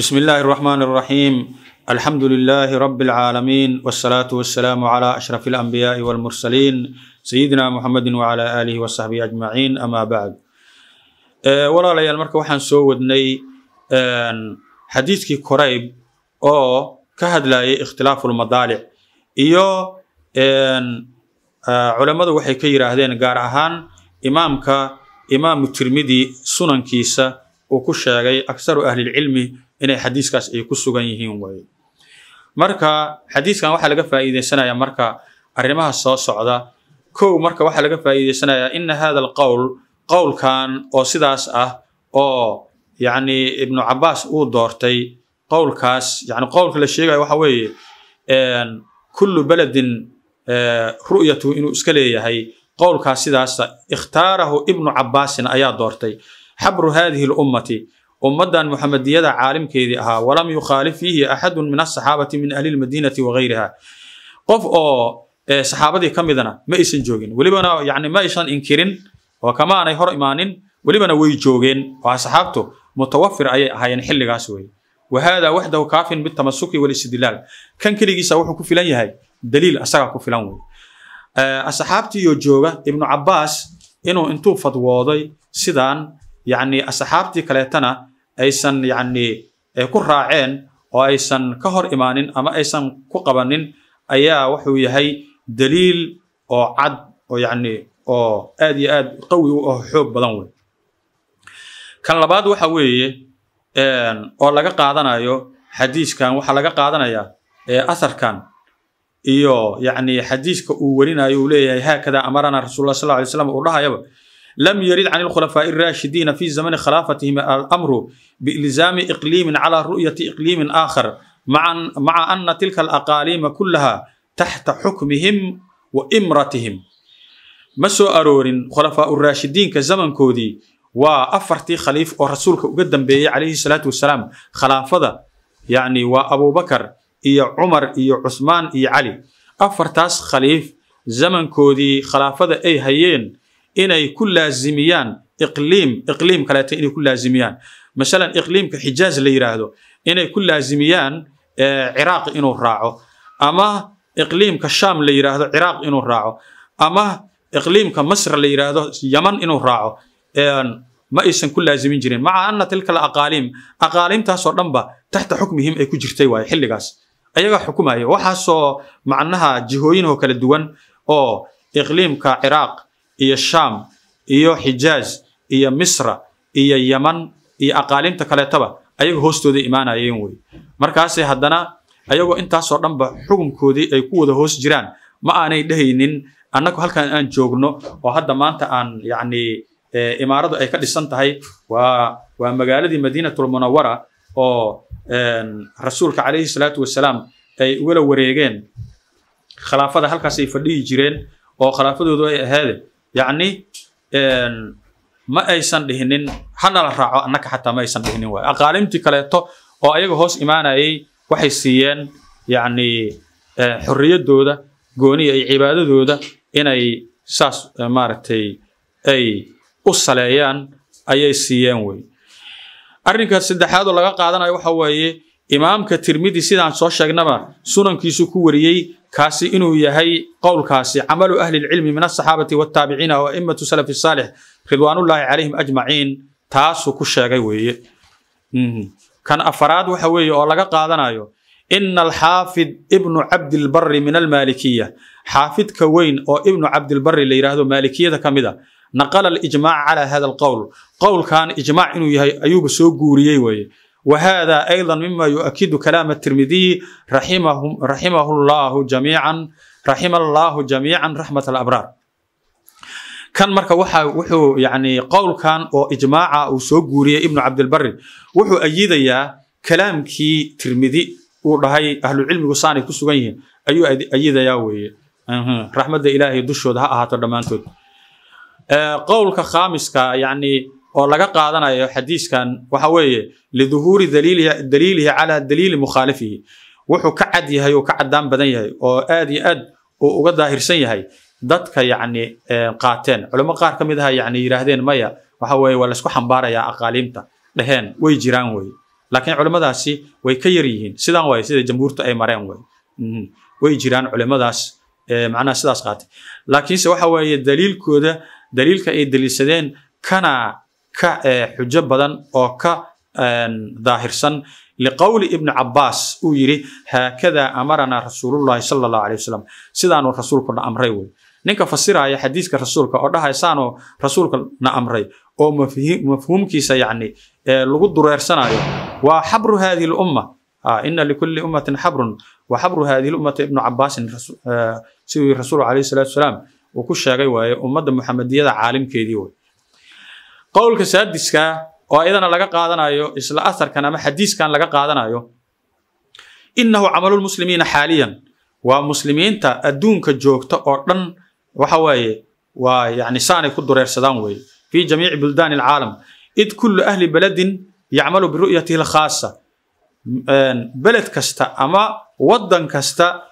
بسم الله الرحمن الرحيم الحمد لله رب العالمين والصلاة والسلام على أشرف الأنبياء والمرسلين سيدنا محمد وعلى آله وصحبه أجمعين أما بعد ولا ليال مركا وحان سو ودني حديثكي قريب أو كهد لاي اختلاف المضالع إيو culamadu waxay ka yidhaahdeen gaar ahaan imaamka imaamu tirmidi sunankiisa uu ku sheegay aksaru ahlilcilmi inay xadiiskaas ay ku sugan yihiin waaye marka xadiiskan waxaa laga faa'iidaysanaya marka arrimaha soo socda kow marka waxaa laga faa'iidaysanayaa ina hada alqowl qowlkan oo sidaas ah oo yacni ibnu cabbaas uu doortay qowlkaas yani qowlka la sheegayo waxa weeye kullu beledin eh, ru'yatuhu inuu iska leeyahay qowlkaas sidaasa ikhtaarahu ibnu cabbaasin ayaa doortay xabru hadihi lummati ummadan muxamadiyada caalimkeedii ahaa walam yukhaalif fiihi axadu min asaxaabati min ahli lmadiinati wagayriha qof oo eh, saxaabadii ka midana ma aysan joogin welibana yani ma aysan inkirin oo kamaanay hor imaanin welibana way joogeen oo asxaabtu mutawafir ayay ahaayeen xilligaas weeye wahaadaa waxdahu kaafin bitamasuki walistidlaal kan keligiisa wuxuu ku filan yahay daliil asagaa ku filan wey eh, asxaabtiiyoo jooga ibnu cabaas inuu intuu fadwooday sidaan yani asxaabtii kaleetana aysan yacni eh, ku raaceen oo aysan ka hor imaanin ama aysan ku qabanin ayaa wuxuu yahay daliil oo cad oo yacni oo aad iyo aad qawi u ah xoog badan wey kan labaad waxa weeye oo laga qaadanayo xadiiskan waxaa laga qaadanayaa eh, asarkan iyo yacni xadiiska uu werinayo uu leeyahay haakada amarana rasuulullah sal lla slam uu dhahayaba لم يرد عن الخلفاء الراشدين في زمن خلافتهم الأمر بإلزام إقليم على رؤية إقليم آخر مع, أن تلك الأقاليم كلها تحت حكمهم وإمرتهم ما سو أرورين خلفاء الراشدين كزمن كودي وأفرتي خليف ورسولك قدم بي عليه الصلاة والسلام خلافة يعني وأبو بكر إيا عمر إيا عثمان إيا علي أفرتاس خليف زمن كودي خلافة أي هيين inay ku laazimiyaan iqliim iqliim kaleeta inay ku laazimiyaan masalan iqliimka xijaaz la yiraahdo inay ku laazimiyaan eh, ciraaq inuu raaco ama iqliimka shaam la yiraahdo ciraaq inuu raaco ama iqliimka masr la yiraahdo yaman inuu raaco ma aysan ku laazimin jirin maca ana tilka alaqaaliim aqaaliimtaasoo dhanba taxta xukmihim ay ku jirtay waaye xilligaas ayagaa xukumaya waxaasoo macnaha jihooyinoo kala duwan oo iqliimka ciraaq iyo shaam iyo xijaaj iyo misra iyo yaman iyo aqaalimta kaleetaba ayaga hoostooda imaanayeen wey markaase haddana ayagoo intaasoo dhanba xukunkoodii ay ku wada hoos jiraan ma aanay dhehaynin annagu halkan aan joogno oo hadda maanta aan yacni eh, imaaradu ay ka dhisan tahay waa waa magaaladii madiinatulmunawara oo eh, rasuulka calayhi salaatu wasalaam ay ugala wareegeen khilaafada halkaas ay fadhiyi jireen oo khilaafadoodu ay ahaade yacni ma aysan dhihinin hanala raaco annaka xataa ma aysan dhihinin waay aqaalimtii kaleeto oo ayaga hoos imaanayay waxay siiyeen yani xorriyaddooda gooniya iyo cibaadadooda inay saas eh, maaragtay ay u saleeyaan ayay siiyeen wey arrinka oo laga qaadanayo waxa weeye imaamka tirmidi sidaan soo sheegnaba sunankiisu ku wariyey kaasi inuu yahay qowlkaasi camalu ahli lcilmi min asaxaabati wataabiciina waaimatu salafi saalix ridwaanullaahi calayhim ajmaciin taasuu ku sheegay weeye mhm. kan afaraad waxa weeye oo laga qaadanayo ina alxaafid ibnu cabdilbari min المالكية xaafidka weyn oo ابن cabdilbari la yidhaahdo maalikiyada ka mid a naqala alijmac cala hada alqowl qowlkan ijmac inuu yahay ayuuba soo guuriyey weeye وhda أيضا mima يؤkid كلام التirmidي raximah الlahu جamيعا raxmaة الأbrاar kan marka wuxuu yani qowlkan oo ijmaaca uu soo guuriyey ibnu cabdilbari wuxuu ayidayaa kalaamkii tirmidi uu dhahay ahlucilmigu saanay ku sugan yihiin ayuu ayidayaa weeye raxmadda ilaahay dushooda ha ahaato dhammaantood qowlka khaamiska yani oo laga qaadanayo xadiiskan waxa weeye liduhuuri daliilihi calaa daliili mukhaalifihi wuxuu ka cad yahay uu ka caddaan badan yahay oo aad iyo aad uu uga daahirsan yahay dadka yacni qaateen culamo qaar ka mid aha yacni yidhaahdeen maya waxa weeye waa laysku xambaarayaa aqaaliimta dheheen way jiraan wey laakiin culimmadaasi way ka yar yihiin sidaan waaye sida jamhuurtu ay mareen wey mhm. way jiraan culimmadaas macnaha sidaas qaatay laakiinse waxa weeye daliilkooda daliilka ay daliilsadeen kana ka eh, xujo badan oo ka eh, daahirsan liqowli ibni cabaas uu yiri haakadaa amaranaa rasuulullahi sala allah alay wasalam sidaanuu rasuulkuna amray wey ninka fasiraaya xadiiska rasuulka oo dhahaya saanuu rasuulka na amray oo mafhuumkiisa yacni eh, lagu dureersanayo waa xabru haadihi lumma ah, ina likulli ummatin xabrun wa xabru haadihi lummati ibnu cabaasin siduu rasul alayhi salaatu wasalaam uu ku sheegay waaye ummadda muxamadiyada caalimkeedii wey qowlka saadiska oo ayadana laga qaadanayo isla asarkan ama xadiiskan laga qaadanayo innahu camalulmuslimiina xaaliyan waa muslimiinta adduunka joogta oo dhan waxa weeye waa yani saanay ku dureersadaan weeye fii jamiici buldaani alcaalam id kullu ahli beledin yacmalu biru'yatihi alkhaasa beled kasta ama waddan kasta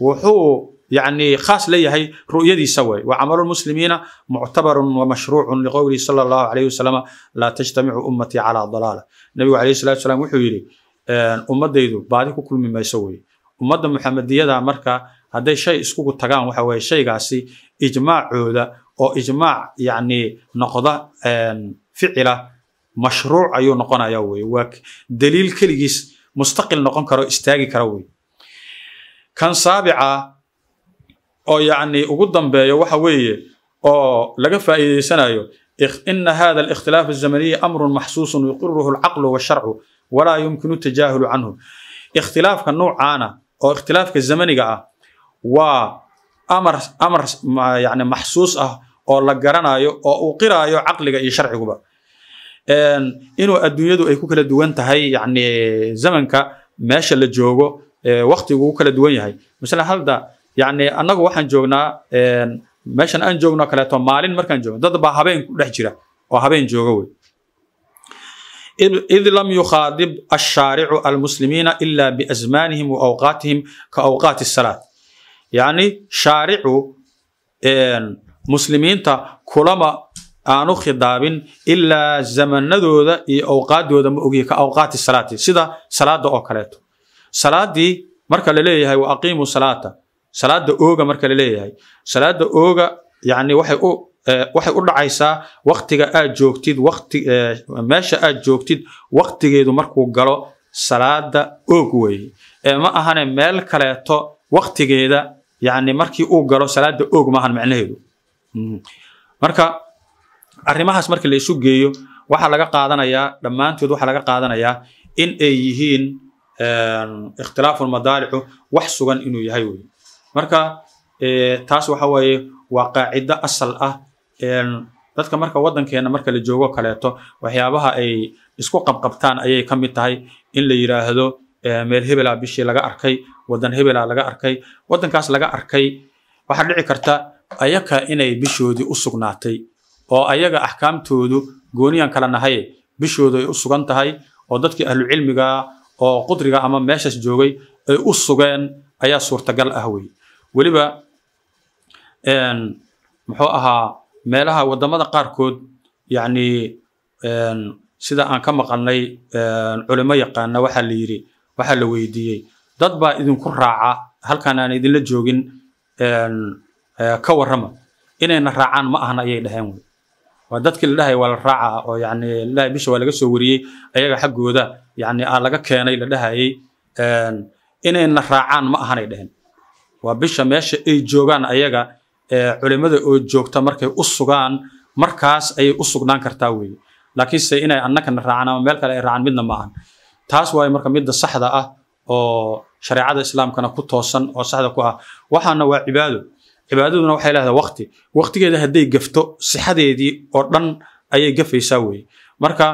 wuxuu يعني خاص ليه رؤيتي سوي وعمل المسلمين معتبر ومشروع لقوله صلى الله عليه وسلم لا تجتمع أمتي على ضلالة النبي عليه الصلاة والسلام وحو يري أمديدو بعد كل مما يسوي أمد محمدية مركا هذا شيء اسكوكو تغان waxa way shaygaasi ijmaacooda oo ijmaac yani noqda ficila mashruuc ayuu noqonaya wey waa daliil keligiis mustaqil noqon karo istaagi karo wey kan saabica oo yacni ugu dambeeyo waxa weeye oo laga faa'iidaysanayo ina hada alikhtilaaf azamaniyi amrun maxsuusun yuqiruhu alcaqlu washarcu walaa yumkinu tajaahulu canhu ikhtilaafka nuucaana oo ikhtilaafka zamaniga ah waa amar amar yani maxsuus ah oo la garanayo oo uu qiraayo caqliga iyo sharciguba inuu adduunyadu ay ku kala duwan tahay yani zamanka meesha la joogo waktiguu kala duwan yahay masalan hadda yani annagu waxaan joognaa meeshan aan joogno kaleeto maalin markaan joogno dad habeen ku dhex jira oo habeen jooga wey id lam yukhaadib ashaaricu almuslimiina ila biasmaanihim wa ka awqaati salaad yacni shaaricu muslimiinta kulama aanu khidaabin ilaa zamanadooda iyo awqaaddooda ma ogiye ka awqaati salaati sida salaada oo kaleeto salaadii marka la wa aqiimu salaata salaada ooga marka laleeyahay salaada ooga yani waxay u eh, waxay u dhacaysaa waktiga aad joogtid wati eh, meesha aad joogtid waktigeedu markuu galo salaada oog weeye ee eh, ma ahane meel kaleeto waktigeeda yani markii uu galo salaada oog maahan macnaheedu hmm. marka arrimahaas marka la geeyo waxaa laga qaadanayaa dhammaantood waxaa laga qaadanayaa in ay yihiin ikhtilaafu madaaricu wax sugan inuu yahay wey marka eh, taas waxa weeye waa qaacido asal ah dadka marka waddankeena marka la joogo kaleeto waxyaabaha ay isku qabqabtaan ayay ka mid tahay in la yidhaahdo eh, meel hebelaa bishii laga arkay waddan hebelaa laga arkay waddankaas laga arkay waxaa dhici karta ayaka inay bishoodii u sugnaatay oo ayaga axkaamtoodu gooniyan kala nahaye bishoodu ay u sugan tahay oo dadkii ahlucilmiga ah oo qudriga ama meeshaas joogay ay u sugeen ayaa suurtagal ah wey weliba muxuu ahaa meelaha waddamada qaarkood yani sida aan ka maqalnay culimo yaqaana waxaa la yidhi waxaa la weydiiyey dad baa idinku raaca halkan aan idinla joogin ka warrama inayna raacaan ma ahna ayay dhaheen wey waa dadkii la dhahay waa la raaca oo yani lahay bisha waa laga soo wariyey ayaga xaggooda yani aa laga keenay la dhahayey inayna raacaan ma ahanay dhaheen waa bisha meesha ay joogaan ayaga ee culimmada oo joogta markay u sugaan markaas ayay u sugnaan kartaa weeye laakiinse inay annakana raacaan ama meel kale ay raacaan midna ma ahan taas waayo marka midda saxda ah oo shareecada islaamkana ku toosan oo saxda ku ah waxaana waa cibaado cibaadaduna waxay leedahay waqti waqtigeeda hadday gafto sixadeedii oo dhan ayay gafaysaa weeye marka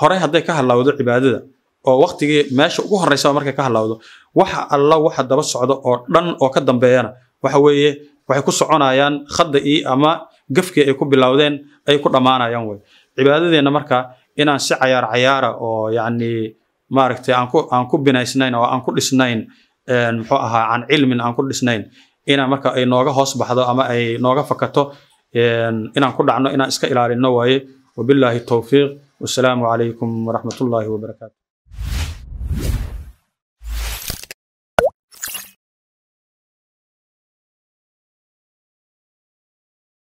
horey hadday ka hallawdo cibaadada oo waqtigii meesha ugu horeysaa markay ka halawdo waxa alla waxa daba socda oo dhan oo ka dambeeyana waxa weeye waxay ku soconayaan khaddaii ama gafkii ay ku bilowdeen ay ku dhammaanayaan wey cibaadadeenna marka inaan si cayaar cayaara oo yacni maaragtay aan ku aan ku binaysnayn oo aan ku dhisnayn muxuu ahaa can cilmin aan ku dhisnayn inaan marka ay nooga hoos baxdo ama ay nooga fakato inaan ku dhacno inaan iska ilaalino waaye وبالله التوفيق والسلام عليكم ورحمة الله